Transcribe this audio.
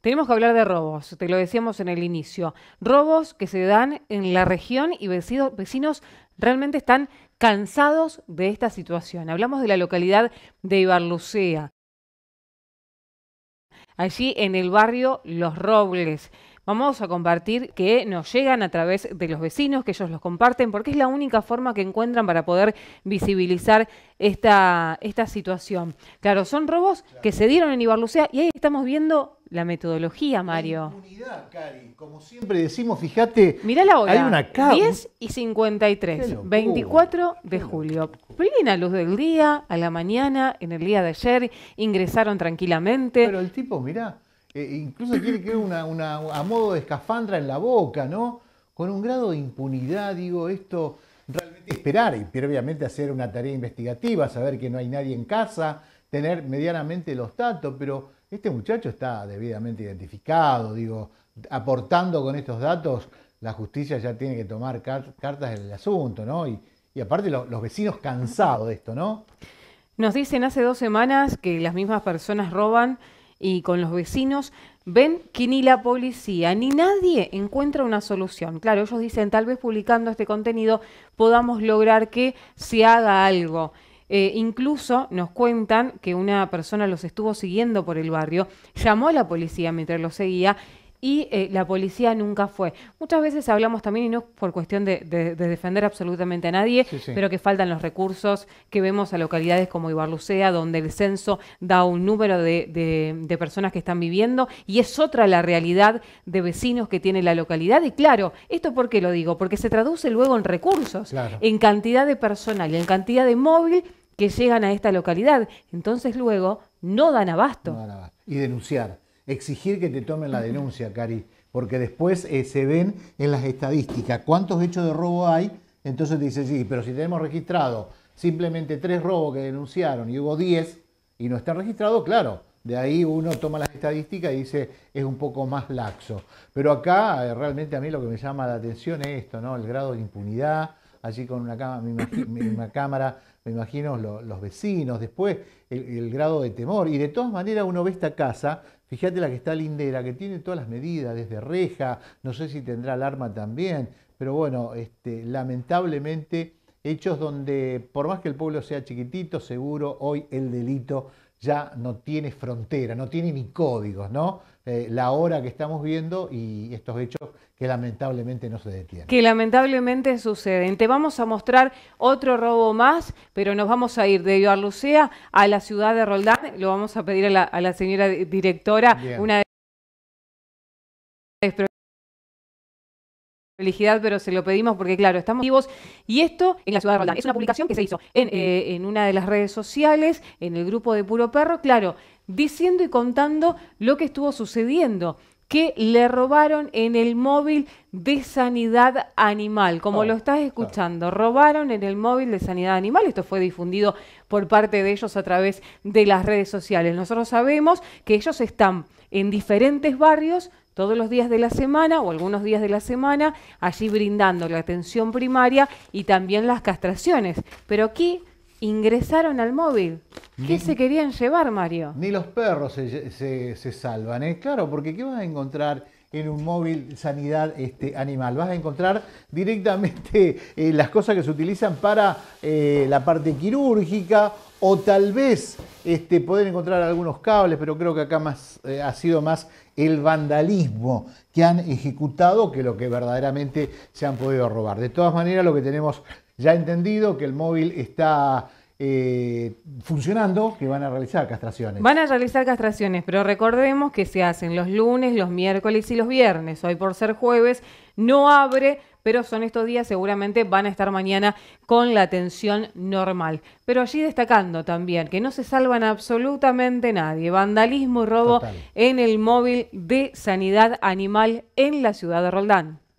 Tenemos que hablar de robos, te lo decíamos en el inicio. Robos que se dan en la región y vecinos, vecinos realmente están cansados de esta situación. Hablamos de la localidad de Ibarlucea. Allí en el barrio Los Robles. Vamos a compartir que nos llegan a través de los vecinos, que ellos los comparten, porque es la única forma que encuentran para poder visibilizar esta, esta situación. Claro, son robos que se dieron en Ibarlucea y ahí estamos viendo la metodología, Mario. La impunidad, Cari. Como siempre decimos, fíjate. Mirá la Hay una cara. 10 y 53. 24 de julio. Plena luz del día, a la mañana, en el día de ayer. Ingresaron tranquilamente. Pero el tipo, mira, eh, incluso tiene que una, una, a modo de escafandra en la boca, ¿no? Con un grado de impunidad, digo, esto realmente esperar pero obviamente hacer una tarea investigativa, saber que no hay nadie en casa, tener medianamente los datos, pero este muchacho está debidamente identificado, digo, aportando con estos datos, la justicia ya tiene que tomar cartas en el asunto, ¿no? Y, aparte los vecinos cansados de esto, ¿no? Nos dicen hace dos semanas que las mismas personas roban y con los vecinos ven que ni la policía ni nadie encuentra una solución. Claro, ellos dicen, tal vez publicando este contenido podamos lograr que se haga algo. Eh, incluso nos cuentan que una persona los estuvo siguiendo por el barrio, llamó a la policía mientras los seguía y eh, la policía nunca fue. Muchas veces hablamos también, y no por cuestión de, defender absolutamente a nadie, pero que faltan los recursos, que vemos a localidades como Ibarlucea, donde el censo da un número de, personas que están viviendo, y es otra la realidad de vecinos que tiene la localidad. Y claro, ¿esto por qué lo digo? Porque se traduce luego en recursos, en cantidad de personal, en cantidad de móvil que llegan a esta localidad. Entonces luego no dan abasto. Y denunciar, exigir que te tomen la denuncia, Cari, porque después eh, se ven en las estadísticas cuántos hechos de robo hay, entonces dice, sí, pero si tenemos registrado simplemente tres robos que denunciaron y hubo diez y no está registrado, claro. De ahí uno toma las estadísticas y dice es un poco más laxo. Pero acá eh, realmente a mí lo que me llama la atención es esto, ¿no? El grado de impunidad, allí con una, cámara, me imagino los vecinos, después el, grado de temor. Y de todas maneras uno ve esta casa, fíjate la que está lindera, que tiene todas las medidas, desde reja, no sé si tendrá alarma también, pero bueno, este, lamentablemente hechos donde por más que el pueblo sea chiquitito, seguro hoy el delito ya no tiene frontera, no tiene ni códigos, ¿no? Eh, la hora que estamos viendo y estos hechos que lamentablemente no se detienen. Que lamentablemente suceden. Te vamos a mostrar otro robo más, pero nos vamos a ir de Ibarlucea a la ciudad de Roldán. Lo vamos a pedir a la, señora directora una de felicidad, pero se lo pedimos porque, claro, estamos vivos. Y esto en la ciudad de Roldán. Es una publicación que se hizo eh, en, una de las redes sociales, en el grupo de Puro Perro, claro, diciendo y contando lo que estuvo sucediendo que le robaron en el móvil de sanidad animal. Como oh, lo estás escuchando, robaron en el móvil de sanidad animal. Esto fue difundido por parte de ellos a través de las redes sociales. Nosotros sabemos que ellos están en diferentes barrios todos los días de la semana o algunos días de la semana, allí brindando la atención primaria y también las castraciones. Pero aquí ingresaron al móvil. ¿Qué se querían llevar, Mario? Ni los perros se, salvan, ¿eh? Claro, porque ¿qué vas a encontrar? en un móvil sanidad este, animal. Vas a encontrar directamente eh, las cosas que se utilizan para eh, la parte quirúrgica o tal vez este, poder encontrar algunos cables, pero creo que acá más, eh, ha sido más el vandalismo que han ejecutado que lo que verdaderamente se han podido robar. De todas maneras, lo que tenemos ya entendido, que el móvil está eh, funcionando, que van a realizar castraciones. Van a realizar castraciones, pero recordemos que se hacen los lunes, los miércoles y los viernes. Hoy por ser jueves no abre pero son estos días, seguramente van a estar mañana con la atención normal. Pero allí destacando también que no se salvan absolutamente nadie. Vandalismo y robo en el móvil de sanidad animal en la ciudad de Roldán.